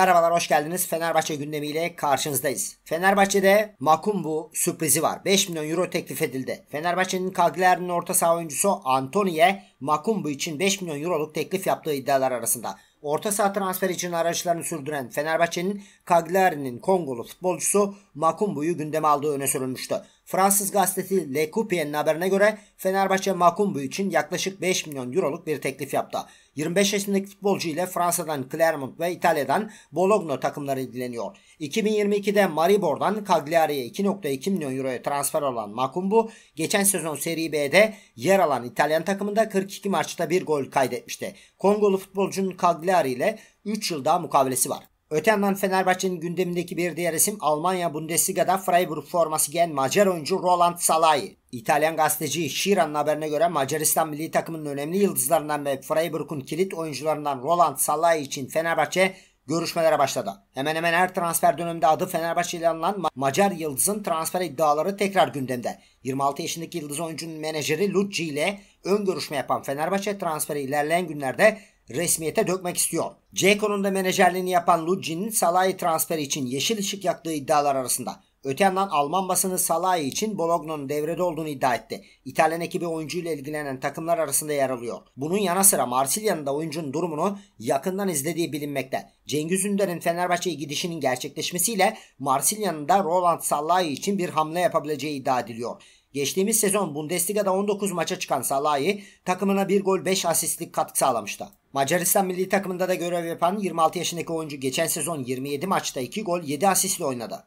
Merhabalar hoş geldiniz. Fenerbahçe gündemiyle karşınızdayız. Fenerbahçe'de Makumbu sürprizi var. 5 milyon euro teklif edildi. Fenerbahçe'nin Cagliari'nin orta saha oyuncusu Antoni'ye Makumbu için 5 milyon euroluk teklif yaptığı iddialar arasında. Orta saha transferi için araçlarını sürdüren Fenerbahçe'nin Cagliari'nin Kongolu futbolcusu Makumbu'yu gündeme aldığı öne sürülmüştü. Fransız gazetesi Le Coupier'in haberine göre Fenerbahçe Makumbu için yaklaşık 5 milyon euroluk bir teklif yaptı. 25 yaşındaki futbolcu ile Fransa'dan Clermont ve İtalya'dan Bologna takımları ilgileniyor. 2022'de Maribor'dan Cagliari'ye 2.2 milyon euroya transfer olan Makumbu geçen sezon Serie B'de yer alan İtalyan takımında 40 42 maçta bir gol kaydetmişti. Kongolu futbolcunun Cagliari ile 3 yıl daha mukavelesi var. Öte yandan Fenerbahçe'nin gündemindeki bir diğer isim Almanya Bundesliga'da Freiburg forması giyen Macar oyuncu Roland Salai. İtalyan gazeteci Şiran'ın haberine göre Macaristan milli takımının önemli yıldızlarından ve Freiburg'un kilit oyuncularından Roland Salai için Fenerbahçe görüşmelere başladı. Hemen hemen her transfer döneminde adı Fenerbahçe ile alınan Macar Yıldız'ın transfer iddiaları tekrar gündemde. 26 yaşındaki Yıldız oyuncunun menajeri Lucci ile ön görüşme yapan Fenerbahçe transferi ilerleyen günlerde resmiyete dökmek istiyor. Ceko'nun da menajerliğini yapan Lucci'nin Salah'ı transferi için yeşil ışık yaktığı iddialar arasında. Öte yandan Alman basını Salahi için Bologna'nın devrede olduğunu iddia etti. İtalyan ekibi oyuncuyla ilgilenen takımlar arasında yer alıyor. Bunun yana sıra Marsilya'nın da oyuncunun durumunu yakından izlediği bilinmekte. Cengiz Ünder'in Fenerbahçe'ye gidişinin gerçekleşmesiyle Marsilya'nın da Roland Salahi için bir hamle yapabileceği iddia ediliyor. Geçtiğimiz sezon Bundesliga'da 19 maça çıkan Salahi takımına 1 gol 5 asistlik katkı sağlamıştı. Macaristan milli takımında da görev yapan 26 yaşındaki oyuncu geçen sezon 27 maçta 2 gol 7 asistle oynadı.